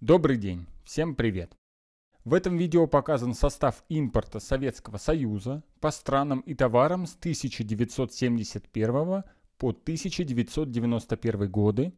Добрый день, всем привет! В этом видео показан состав импорта Советского Союза по странам и товарам с 1971 по 1991 годы.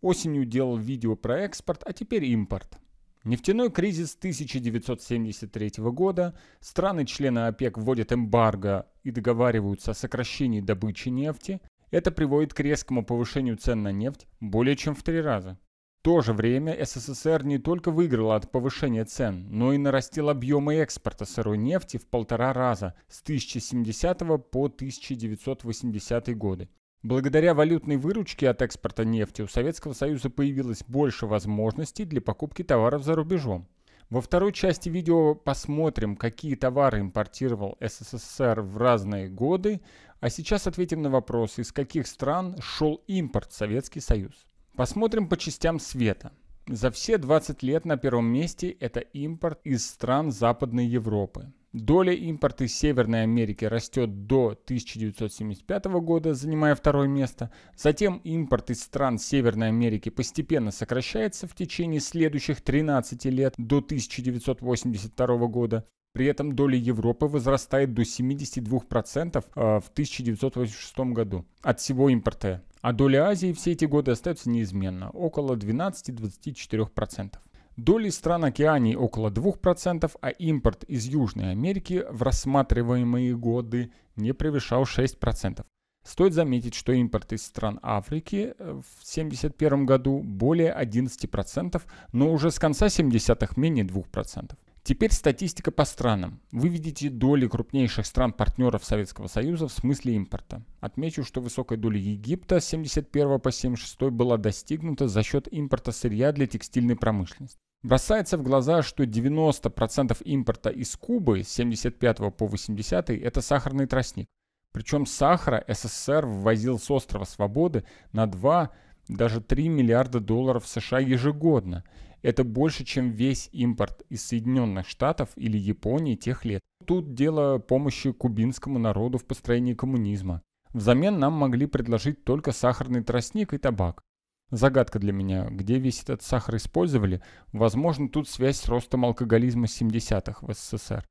Осенью делал видео про экспорт, а теперь импорт. Нефтяной кризис 1973 года, страны-члены ОПЕК вводят эмбарго и договариваются о сокращении добычи нефти. Это приводит к резкому повышению цен на нефть более чем в три раза то же время СССР не только выиграл от повышения цен, но и нарастил объемы экспорта сырой нефти в полтора раза с 1070 по 1980 годы. Благодаря валютной выручке от экспорта нефти у Советского Союза появилось больше возможностей для покупки товаров за рубежом. Во второй части видео посмотрим, какие товары импортировал СССР в разные годы, а сейчас ответим на вопрос, из каких стран шел импорт Советский Союз. Посмотрим по частям света. За все 20 лет на первом месте это импорт из стран Западной Европы. Доля импорта из Северной Америки растет до 1975 года, занимая второе место. Затем импорт из стран Северной Америки постепенно сокращается в течение следующих 13 лет до 1982 года. При этом доля Европы возрастает до 72% э, в 1986 году от всего импорта а доля Азии все эти годы остается неизменна – около 12-24%. Доли стран Океании около 2%, а импорт из Южной Америки в рассматриваемые годы не превышал 6%. Стоит заметить, что импорт из стран Африки э, в 1971 году более 11%, но уже с конца 70-х менее 2%. Теперь статистика по странам. Вы видите доли крупнейших стран-партнеров Советского Союза в смысле импорта. Отмечу, что высокая доля Египта с 71 по 76 была достигнута за счет импорта сырья для текстильной промышленности. Бросается в глаза, что 90% импорта из Кубы с 75 по 80 это сахарный тростник. Причем сахара СССР ввозил с острова Свободы на 2, даже 3 миллиарда долларов США ежегодно – это больше, чем весь импорт из Соединенных Штатов или Японии тех лет. Тут дело помощи кубинскому народу в построении коммунизма. Взамен нам могли предложить только сахарный тростник и табак. Загадка для меня, где весь этот сахар использовали, возможно, тут связь с ростом алкоголизма 70-х в СССР.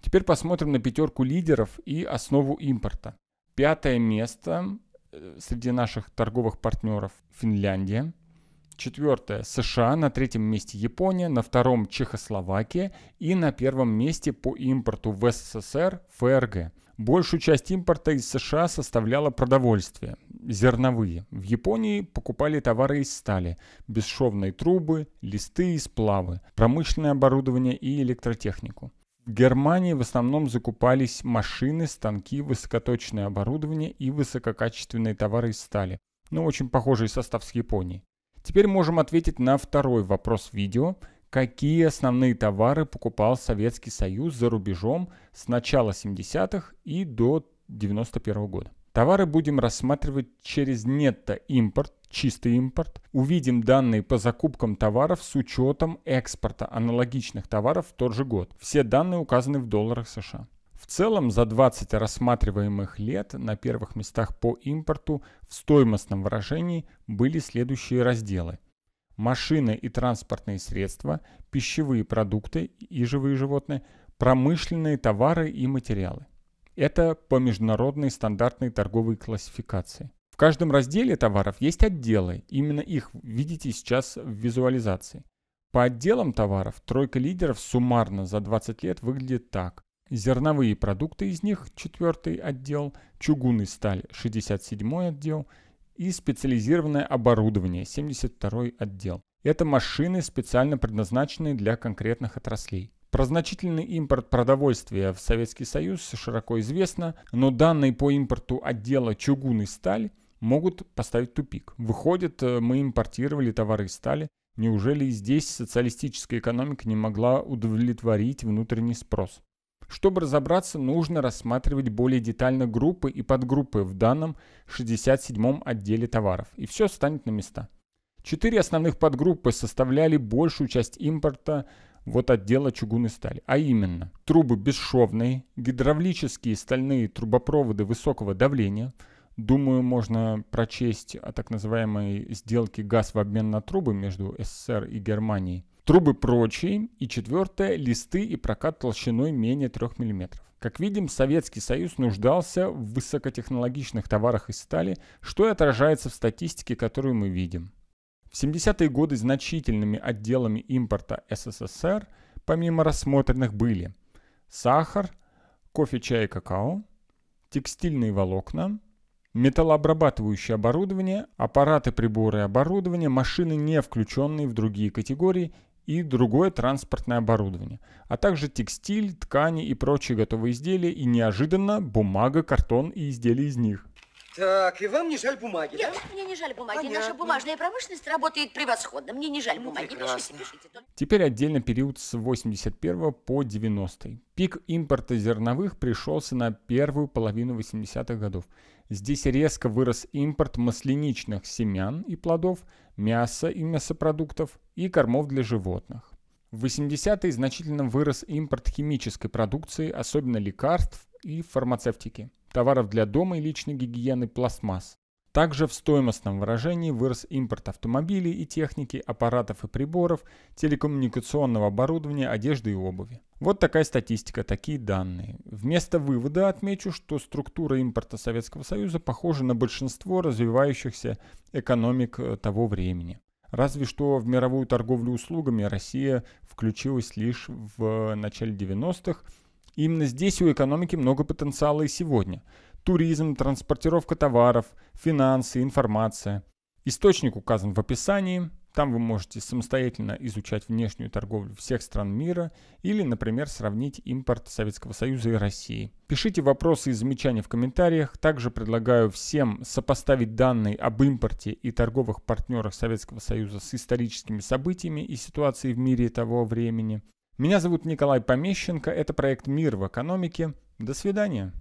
Теперь посмотрим на пятерку лидеров и основу импорта. Пятое место э, среди наших торговых партнеров Финляндия четвертое – США, на третьем месте Япония, на втором – Чехословакия и на первом месте по импорту в СССР – ФРГ. Большую часть импорта из США составляло продовольствие, зерновые. В Японии покупали товары из стали, бесшовные трубы, листы и сплавы, промышленное оборудование и электротехнику. В Германии в основном закупались машины, станки, высокоточное оборудование и высококачественные товары из стали. Но ну, очень похожий состав с Японией. Теперь можем ответить на второй вопрос видео. Какие основные товары покупал Советский Союз за рубежом с начала 70-х и до 91 года? Товары будем рассматривать через нетто-импорт, чистый импорт. Увидим данные по закупкам товаров с учетом экспорта аналогичных товаров в тот же год. Все данные указаны в долларах США. В целом, за 20 рассматриваемых лет на первых местах по импорту в стоимостном выражении были следующие разделы. Машины и транспортные средства, пищевые продукты и живые животные, промышленные товары и материалы. Это по международной стандартной торговой классификации. В каждом разделе товаров есть отделы, именно их видите сейчас в визуализации. По отделам товаров тройка лидеров суммарно за 20 лет выглядит так. Зерновые продукты из них – четвертый отдел, чугун и сталь – 67 отдел и специализированное оборудование – 72 отдел. Это машины, специально предназначенные для конкретных отраслей. Про значительный импорт продовольствия в Советский Союз широко известно, но данные по импорту отдела чугун и сталь могут поставить тупик. Выходит, э, мы импортировали товары из стали. Неужели и здесь социалистическая экономика не могла удовлетворить внутренний спрос? Чтобы разобраться, нужно рассматривать более детально группы и подгруппы в данном 67 отделе товаров, и все станет на места. Четыре основных подгруппы составляли большую часть импорта вот отдела чугунной стали, а именно трубы бесшовные, гидравлические стальные трубопроводы высокого давления, думаю, можно прочесть о так называемой сделке газ в обмен на трубы между СССР и Германией – трубы прочие и четвертое – листы и прокат толщиной менее 3 мм. Как видим, Советский Союз нуждался в высокотехнологичных товарах из стали, что и отражается в статистике, которую мы видим. В 70-е годы значительными отделами импорта СССР, помимо рассмотренных, были сахар, кофе, чай и какао, текстильные волокна, металлообрабатывающее оборудование, аппараты, приборы и оборудование, машины, не включенные в другие категории и другое транспортное оборудование, а также текстиль, ткани и прочие готовые изделия и неожиданно бумага, картон и изделия из них. Так, и вам не жаль бумаги, Нет, да? мне не жаль бумаги. Понятно. Наша бумажная промышленность работает превосходно. Мне не жаль ну, бумаги. Прекрасно. Пишите, пишите. Теперь отдельно период с 81 по 90. -й. Пик импорта зерновых пришелся на первую половину 80-х годов. Здесь резко вырос импорт масляничных семян и плодов, мяса и мясопродуктов и кормов для животных. В 80-е значительно вырос импорт химической продукции, особенно лекарств и фармацевтики товаров для дома и личной гигиены пластмасс. Также в стоимостном выражении вырос импорт автомобилей и техники, аппаратов и приборов, телекоммуникационного оборудования, одежды и обуви. Вот такая статистика, такие данные. Вместо вывода отмечу, что структура импорта Советского Союза похожа на большинство развивающихся экономик э, того времени. Разве что в мировую торговлю услугами Россия включилась лишь в э, начале 90-х, Именно здесь у экономики много потенциала и сегодня. Туризм, транспортировка товаров, финансы, информация. Источник указан в описании. Там вы можете самостоятельно изучать внешнюю торговлю всех стран мира или, например, сравнить импорт Советского Союза и России. Пишите вопросы и замечания в комментариях. Также предлагаю всем сопоставить данные об импорте и торговых партнерах Советского Союза с историческими событиями и ситуацией в мире того времени. Меня зовут Николай Помещенко, это проект «Мир в экономике». До свидания.